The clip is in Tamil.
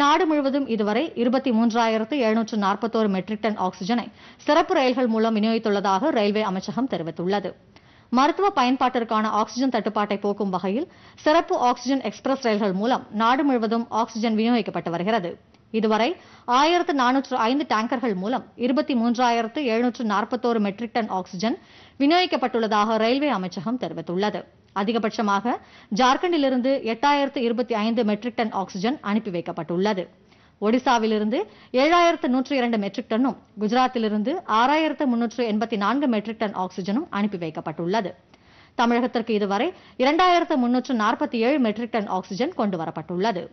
நாடு முழுவதும் இதுவரை இருபத்தி மூன்றாயிரத்து எழுநூற்று நாற்பத்தோரு மெட்ரிக் டன் ஆக்ஸிஜனை சிறப்பு ரயில்கள் மூலம் விநியோகித்துள்ளதாக ரயில்வே அமைச்சகம் தெரிவித்துள்ளது மருத்துவ பயன்பாட்டிற்கான ஆக்ஸிஜன் தட்டுப்பாட்டை போக்கும் வகையில் சிறப்பு ஆக்ஸிஜன் எக்ஸ்பிரஸ் ரயில்கள் மூலம் நாடு முழுவதும் ஆக்ஸிஜன் விநியோகிக்கப்பட்டு வருகிறது இதுவரை ஆயிரத்து நானூற்று ஐந்து டேங்கர்கள் மூலம் இருபத்தி மூன்றாயிரத்து எழுநூற்று நாற்பத்தோரு மெட்ரிக் டன் ஆக்ஸிஜன் விநியோகிக்கப்பட்டுள்ளதாக ரயில்வே அமைச்சகம் தெரிவித்துள்ளது அதிகபட்சமாக ஜார்க்கண்டிலிருந்து எட்டாயிரத்து இருபத்தி ஐந்து மெட்ரிக் டன் ஆக்சிஜன் அனுப்பி வைக்கப்பட்டுள்ளது ஒடிசாவிலிருந்து ஏழாயிரத்து நூற்றி இரண்டு மெட்ரிக் டன்னும் குஜராத்திலிருந்து ஆறாயிரத்து முன்னூற்று எண்பத்தி நான்கு மெட்ரிக் டன் ஆக்சிஜனும் அனுப்பி வைக்கப்பட்டுள்ளது தமிழகத்திற்கு இதுவரை இரண்டாயிரத்து முன்னூற்று நாற்பத்தி ஏழு மெட்ரிக் டன் ஆக்சிஜன் கொண்டு வரப்பட்டுள்ளது